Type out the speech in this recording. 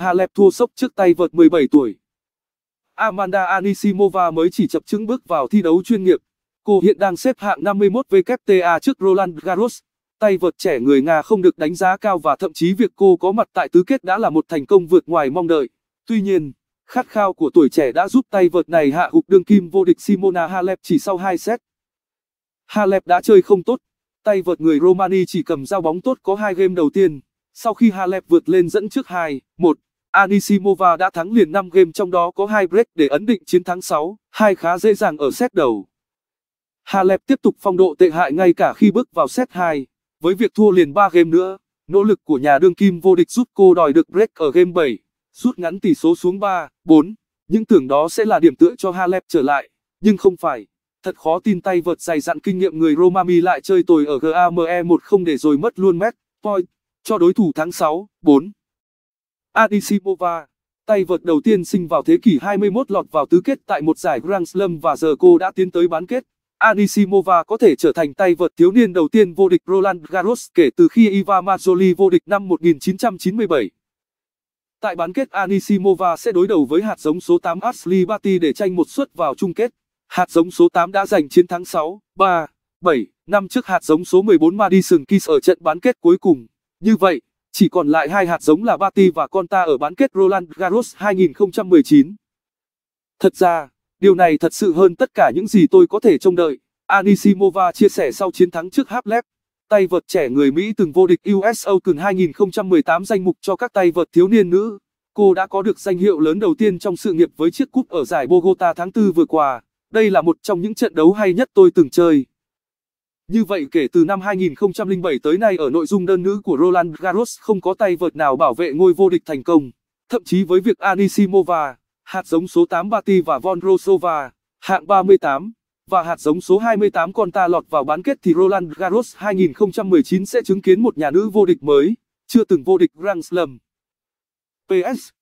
Halep thua sốc trước tay vợt 17 tuổi. Amanda Anisimova mới chỉ chập chứng bước vào thi đấu chuyên nghiệp. Cô hiện đang xếp hạng 51 WTA trước Roland Garros. Tay vợt trẻ người Nga không được đánh giá cao và thậm chí việc cô có mặt tại tứ kết đã là một thành công vượt ngoài mong đợi. Tuy nhiên, khát khao của tuổi trẻ đã giúp tay vợt này hạ gục đương kim vô địch Simona Halep chỉ sau 2 set. Halep đã chơi không tốt, tay vợt người Romani chỉ cầm giao bóng tốt có hai game đầu tiên, sau khi Halep vượt lên dẫn trước 2, 1. Anisimova đã thắng liền 5 game trong đó có 2 break để ấn định chiến thắng 6, hai khá dễ dàng ở set đầu. Halep tiếp tục phong độ tệ hại ngay cả khi bước vào set 2, với việc thua liền 3 game nữa, nỗ lực của nhà đương kim vô địch giúp cô đòi được break ở game 7, rút ngắn tỷ số xuống 3, 4. Những tưởng đó sẽ là điểm tựa cho Halep trở lại, nhưng không phải. Thật khó tin tay vợt dày dặn kinh nghiệm người Romami lại chơi tồi ở GAME 1 không để rồi mất luôn match point cho đối thủ tháng 6, 4. Anisimova, tay vợt đầu tiên sinh vào thế kỷ 21 lọt vào tứ kết tại một giải Grand Slam và giờ cô đã tiến tới bán kết. Anisimova có thể trở thành tay vợt thiếu niên đầu tiên vô địch Roland Garros kể từ khi Iva Mazzoli vô địch năm 1997. Tại bán kết Anisimova sẽ đối đầu với hạt giống số 8 Ashley Barty để tranh một suất vào chung kết. Hạt giống số 8 đã giành chiến thắng 6, 3, 7 năm trước hạt giống số 14 Madison Keys ở trận bán kết cuối cùng. Như vậy, chỉ còn lại hai hạt giống là Bati và Conta ở bán kết Roland Garros 2019. Thật ra, điều này thật sự hơn tất cả những gì tôi có thể trông đợi, Anisimova chia sẻ sau chiến thắng trước Halep. Tay vợt trẻ người Mỹ từng vô địch US Open 2018 danh mục cho các tay vợt thiếu niên nữ. Cô đã có được danh hiệu lớn đầu tiên trong sự nghiệp với chiếc cúp ở giải Bogota tháng 4 vừa qua. Đây là một trong những trận đấu hay nhất tôi từng chơi. Như vậy kể từ năm 2007 tới nay ở nội dung đơn nữ của Roland Garros không có tay vợt nào bảo vệ ngôi vô địch thành công. Thậm chí với việc Anisimova, hạt giống số 8 Bati và Vondrosova, hạng 38, và hạt giống số 28 con ta lọt vào bán kết thì Roland Garros 2019 sẽ chứng kiến một nhà nữ vô địch mới, chưa từng vô địch Grand Slam. PS